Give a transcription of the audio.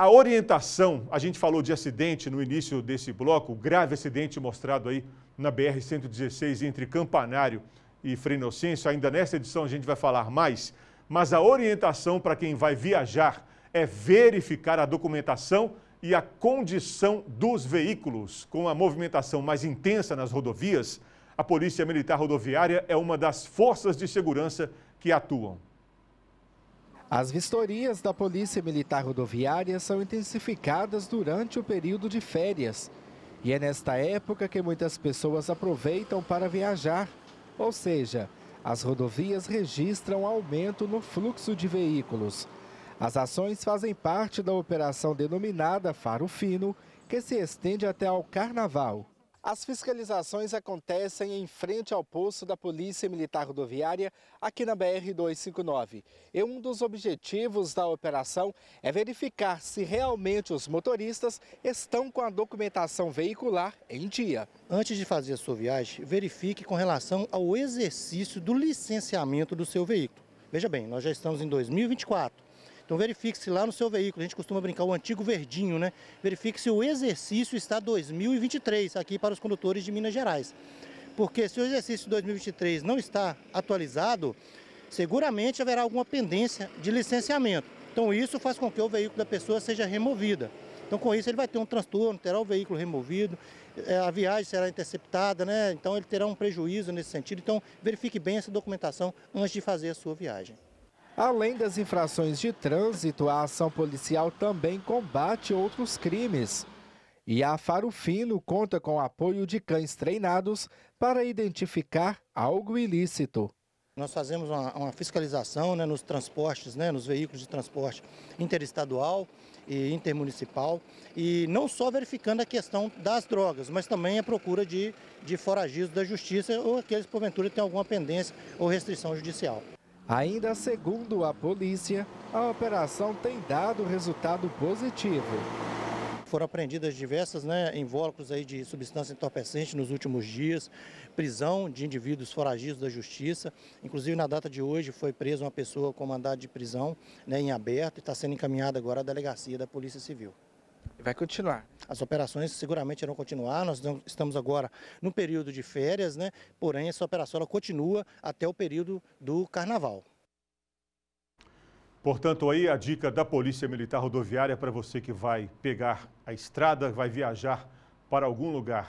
A orientação, a gente falou de acidente no início desse bloco, grave acidente mostrado aí na BR-116 entre Campanário e Frenocêncio. Ainda nessa edição a gente vai falar mais, mas a orientação para quem vai viajar é verificar a documentação e a condição dos veículos. Com a movimentação mais intensa nas rodovias, a Polícia Militar Rodoviária é uma das forças de segurança que atuam. As vistorias da Polícia Militar Rodoviária são intensificadas durante o período de férias. E é nesta época que muitas pessoas aproveitam para viajar. Ou seja, as rodovias registram aumento no fluxo de veículos. As ações fazem parte da operação denominada Faro Fino, que se estende até ao Carnaval. As fiscalizações acontecem em frente ao posto da Polícia Militar Rodoviária, aqui na BR-259. E um dos objetivos da operação é verificar se realmente os motoristas estão com a documentação veicular em dia. Antes de fazer a sua viagem, verifique com relação ao exercício do licenciamento do seu veículo. Veja bem, nós já estamos em 2024. Então verifique-se lá no seu veículo, a gente costuma brincar o antigo verdinho, né? Verifique se o exercício está 2023 aqui para os condutores de Minas Gerais. Porque se o exercício 2023 não está atualizado, seguramente haverá alguma pendência de licenciamento. Então isso faz com que o veículo da pessoa seja removida. Então, com isso, ele vai ter um transtorno, terá o veículo removido, é, a viagem será interceptada, né? Então, ele terá um prejuízo nesse sentido. Então, verifique bem essa documentação antes de fazer a sua viagem. Além das infrações de trânsito, a ação policial também combate outros crimes. E a Faro Fino conta com o apoio de cães treinados para identificar algo ilícito. Nós fazemos uma, uma fiscalização né, nos transportes, né, nos veículos de transporte interestadual e intermunicipal, e não só verificando a questão das drogas, mas também a procura de, de foragidos da justiça ou aqueles, porventura, têm alguma pendência ou restrição judicial. Ainda segundo a polícia, a operação tem dado resultado positivo. Foram apreendidas diversas né, invólucros aí de substância entorpecente nos últimos dias, prisão de indivíduos foragidos da justiça. Inclusive, na data de hoje, foi presa uma pessoa com mandado de prisão né, em aberto e está sendo encaminhada agora à delegacia da Polícia Civil vai continuar. As operações seguramente irão continuar, nós estamos agora no período de férias, né? porém essa operação continua até o período do carnaval. Portanto, aí a dica da Polícia Militar Rodoviária para você que vai pegar a estrada, vai viajar para algum lugar.